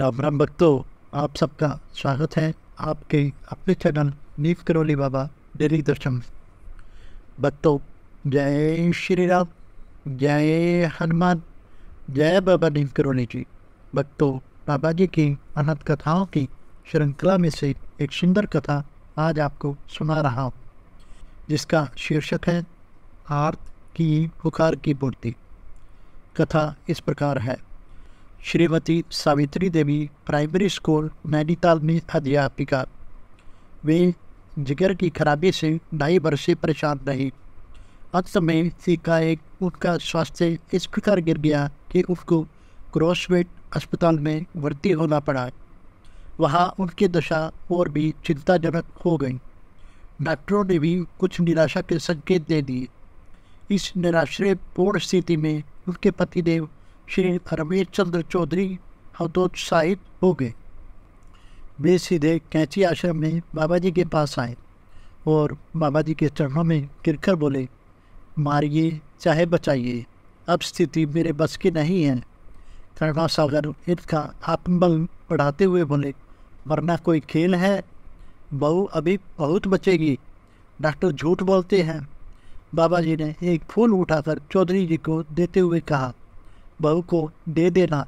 राम राम भक्तो आप सबका स्वागत है आपके अपने चैनल नीव करोली बाबा डेली दर्शन भक्तो जय श्री राम जय हनुमान जय बाबा नीव करोली जी भक्तो बाबा जी की अनंत कथाओं की श्रृंखला में से एक सुंदर कथा आज आपको सुना रहा हूँ जिसका शीर्षक है आर्त की पुकार की पूर्ति कथा इस प्रकार है श्रीमती सावित्री देवी प्राइमरी स्कूल नैनीताल में अध्यापिका वे जिगर की खराबी से ढाई वर्ष से परेशान रही अंत में सीखा एक उनका स्वास्थ्य इस प्रकार गिर गया कि उसको क्रॉसवेट अस्पताल में भर्ती होना पड़ा वहाँ उनकी दशा और भी चिंताजनक हो गई डॉक्टरों ने भी कुछ निराशा के संकेत दे दिए इस निराश्रयपूर्ण स्थिति में उनके पतिदेव श्री धर्मेश चंद्र चौधरी हतोत्साहित हो गए वे सीधे कैंची आश्रम में बाबा जी के पास आए और बाबा जी के चरणों में गिरकर बोले मारिए चाहे बचाइए अब स्थिति मेरे बस की नहीं है करणा सागर इसका आत्मबल बढ़ाते हुए बोले वरना कोई खेल है बहू अभी बहुत बचेगी डॉक्टर झूठ बोलते हैं बाबा जी ने एक फूल उठाकर चौधरी जी को देते हुए कहा बहू को दे देना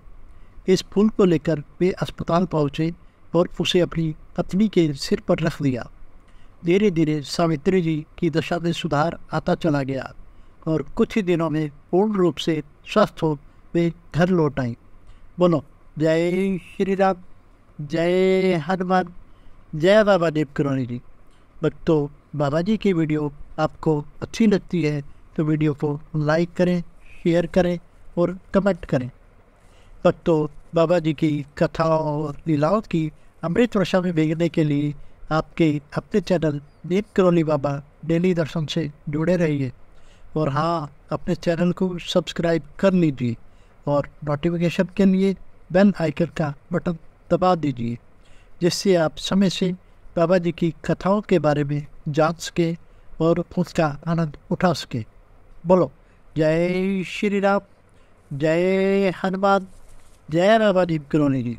इस फूल को लेकर वे अस्पताल पहुँचे और उसे अपनी पत्नी के सिर पर रख दिया धीरे धीरे सावित्री जी की दशा में सुधार आता चला गया और कुछ ही दिनों में पूर्ण रूप से स्वस्थ हो वे घर लौट आई बोलो जय श्री राम जय हनुमान जय बाबा देव कुरानी जी भक्तों बाबा जी की वीडियो आपको अच्छी लगती है तो वीडियो को लाइक करें शेयर करें और कमेंट करें भक्तों बाबा जी की कथाओं और लीलाओं की अमृत वर्षा में भेजने के लिए आपके अपने चैनल नीम करोली बाबा डेली दर्शन से जुड़े रहिए और हाँ अपने चैनल को सब्सक्राइब कर लीजिए और नोटिफिकेशन के लिए बेल आइकन का बटन दबा दीजिए जिससे आप समय से बाबा जी की कथाओं के बारे में जान सकें और उसका आनंद उठा सकें बोलो जय श्री राम जय हनुमान जय दीप कॉलोनी